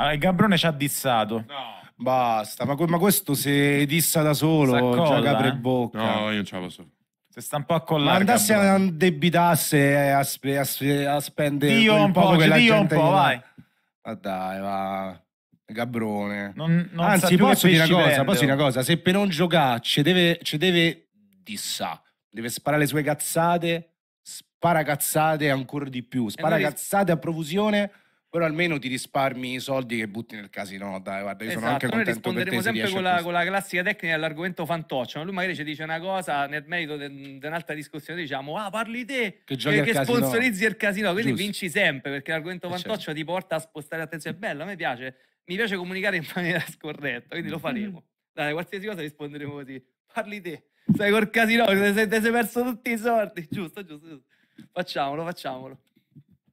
Allora, ah, il Gabrone ci ha dissato. No. Basta, ma, ma, questo se dissa da solo, già capre eh? bocca. No, io non ce la posso Se sta un po' accollato. Ma andasse a indebitasse a, spe, a, spe, a spendere Dio un po', che Dio un po', vai. Ma dai, va. Gabrone. Non, non Anzi, posso dire, cosa, posso dire, una oh. cosa, se per non giocare ci deve, ci deve dissà, deve sparare le sue cazzate, spara cazzate ancora di più, spara eh, cazzate a profusione però almeno ti risparmi i soldi che butti nel casino. Dai, guarda, io esatto, sono anche noi contento noi risponderemo sempre con la, con la, classica tecnica dell'argomento fantoccio. lui magari ci dice una cosa nel merito di de, un'altra discussione. Diciamo, ah, parli te che, che, che sponsorizzi il casino, quindi Giusto. vinci sempre perché l'argomento eh, certo. fantoccio certo. ti porta a spostare l'attenzione. È bello, a me piace, mi piace comunicare in maniera scorretta, quindi lo faremo. Mm-hmm. Dai, qualsiasi cosa risponderemo così. Parli te, stai col casino, ti sei perso tutti i soldi. Giusto, giusto, giusto. Facciamolo, facciamolo.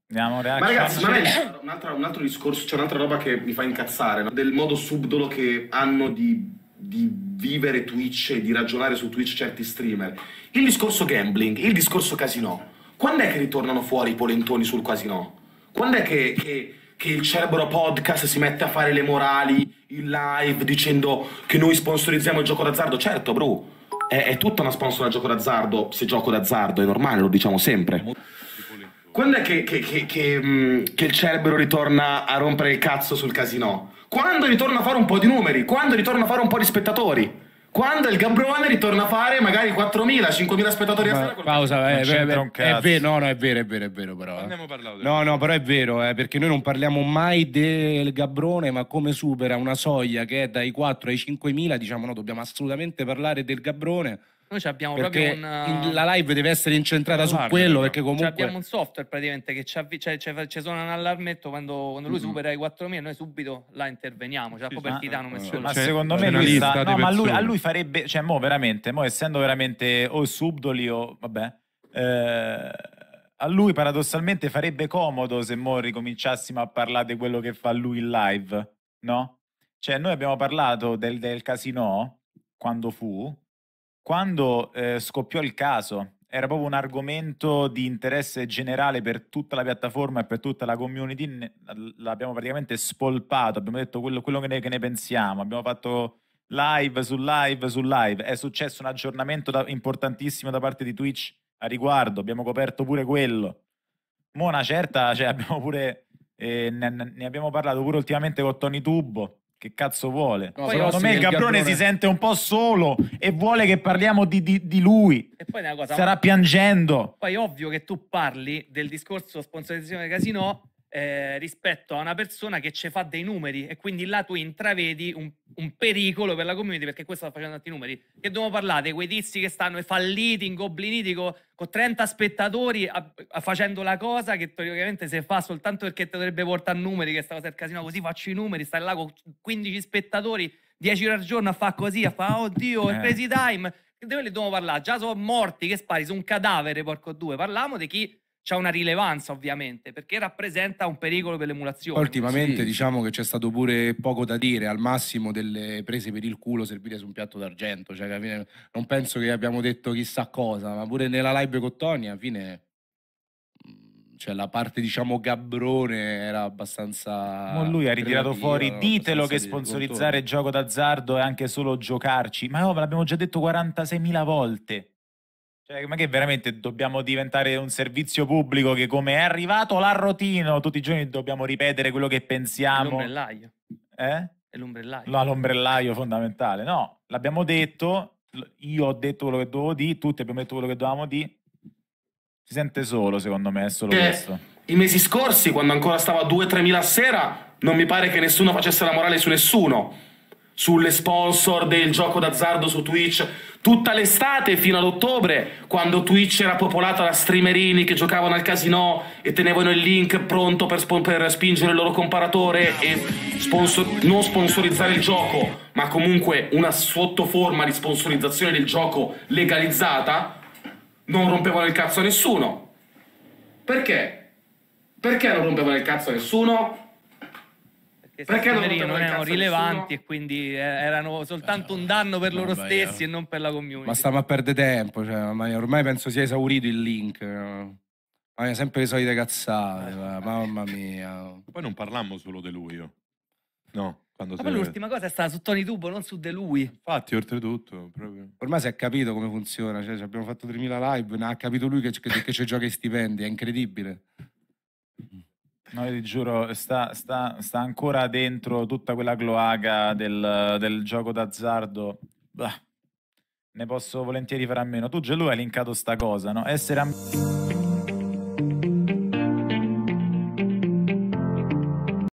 Andiamo, Ma ragazzi, ma è un altro, un altro discorso, c'è un'altra roba che mi fa incazzare, no? del modo subdolo che hanno di, di vivere Twitch e di ragionare su Twitch certi streamer. Il discorso gambling, il discorso casino. Quando è che ritornano fuori i polentoni sul casino? Quando è che, che, che il cerbero podcast si mette a fare le morali in live dicendo che noi sponsorizziamo il gioco d'azzardo? Certo, bro, è, è tutta una sponsor al gioco d'azzardo, se gioco d'azzardo è normale, lo diciamo sempre. Quando è che, che, che, che mm, il Cerbero ritorna a rompere il cazzo sul casino? Quando ritorna a fare un po' di numeri? Quando ritorna a fare un po' di spettatori? quando il Gabrone ritorna a fare magari 4.000, 5.000 spettatori Ma, a sera. Pausa, eh, eh, eh, è, è, è, vero, no, no, è vero, è vero, è vero però. Abbiamo parlato. No, no, però è vero, eh, perché noi non parliamo mai del Gabrone, ma come supera una soglia che è dai 4 ai 5.000, diciamo no, dobbiamo assolutamente parlare del Gabrone noi abbiamo perché proprio un. La live deve essere incentrata su guarda, quello cioè, perché cioè, comunque. abbiamo un software praticamente che ci, avvi... cioè, ci suona un allarmetto quando, quando lui supera i 4.000 noi subito la interveniamo. Cioè, sì, proprio Titano messo Ma secondo me lui sta... no, ma lui, a lui farebbe. Cioè, mo veramente, mo essendo veramente o subdoli o. Vabbè. Eh a lui paradossalmente farebbe comodo se mo ricominciassimo a parlare di quello che fa lui in live, no? Cioè, noi abbiamo parlato del, del casino quando fu, quando eh, scoppiò il caso, era proprio un argomento di interesse generale per tutta la piattaforma e per tutta la community, ne, l'abbiamo praticamente spolpato, abbiamo detto quello, quello che, ne, che, ne, pensiamo, abbiamo fatto live su live su live, è successo un aggiornamento da, importantissimo da parte di Twitch a riguardo, abbiamo coperto pure quello. Mo una certa, cioè abbiamo pure, eh, ne, ne abbiamo parlato pure ultimamente con Tony Tubo, che cazzo vuole? No, poi secondo me il Gabrone, si sente un po' solo e vuole che parliamo di, di, di lui. E poi una cosa, Sarà piangendo. Poi è ovvio che tu parli del discorso sponsorizzazione del casino eh, rispetto a una persona che ci fa dei numeri e quindi là tu intravedi un, un pericolo per la community perché questo sta facendo tanti numeri. Che dobbiamo parlare? Di quei tizi che stanno falliti, ingobliniti con, con 30 spettatori a, a facendo la cosa che teoricamente se fa soltanto perché ti dovrebbe portare numeri, che stava il casino così faccio i numeri, stai là con 15 spettatori, 10 ore al giorno a fa così, a fa oddio, eh. il crazy time. Di quelli dobbiamo parlare, già sono morti che spari su un cadavere, porco due, parliamo di chi c'ha una rilevanza ovviamente perché rappresenta un pericolo per l'emulazione. Ultimamente sì. diciamo che c'è stato pure poco da dire, al massimo delle prese per il culo servite su un piatto d'argento, cioè alla fine non penso che abbiamo detto chissà cosa, ma pure nella live con Tony alla fine mm, cioè la parte diciamo gabbrone era abbastanza ma lui ha ritirato fuori ditelo che sponsorizzare gioco d'azzardo è anche solo giocarci ma no, l'abbiamo già detto 46.000 volte cioè, ma che veramente dobbiamo diventare un servizio pubblico che come è arrivato la rotina tutti i giorni dobbiamo ripetere quello che pensiamo. L'ombrellaio. Eh? È l'ombrellaio. No, l'ombrellaio fondamentale. No, l'abbiamo detto, io ho detto quello che dovevo dire, tutti abbiamo detto quello che dovevamo dire. Si sente solo, secondo me, è solo che questo. I mesi scorsi, quando ancora stava 2-3 mila a sera, non mi pare che nessuno facesse la morale su nessuno sulle sponsor del gioco d'azzardo su Twitch tutta l'estate fino ad ottobre, quando Twitch era popolata da streamerini che giocavano al casino e tenevano il link pronto per, per spingere il loro comparatore e sponsor non sponsorizzare il gioco, ma comunque una sottoforma di sponsorizzazione del gioco legalizzata, non rompevano il cazzo a nessuno. Perché? Perché non rompevano il cazzo a nessuno? perché numeri non erano rilevanti nessuno? e quindi eh, erano soltanto un danno per ah, loro Vabbè, stessi eh. e non per la community. Ma stiamo a perdere tempo, cioè, ormai penso sia esaurito il link. Ma è sempre le solite cazzate, eh, mamma mia. Poi non parlammo solo di lui, io. No. Quando Ma l'ultima cosa è stata su Tony Tubo, non su De Lui. Infatti, oltretutto. Proprio. Ormai si è capito come funziona. Cioè, abbiamo fatto 3000 live, ne ha capito lui che, che, che ci gioca i stipendi. È incredibile. No, ti giuro, sta, sta, sta, ancora dentro tutta quella cloaca del, del gioco d'azzardo. Bah, ne posso volentieri fare a meno. Tu, Gelù, hai linkato sta cosa, no? Essere... Am-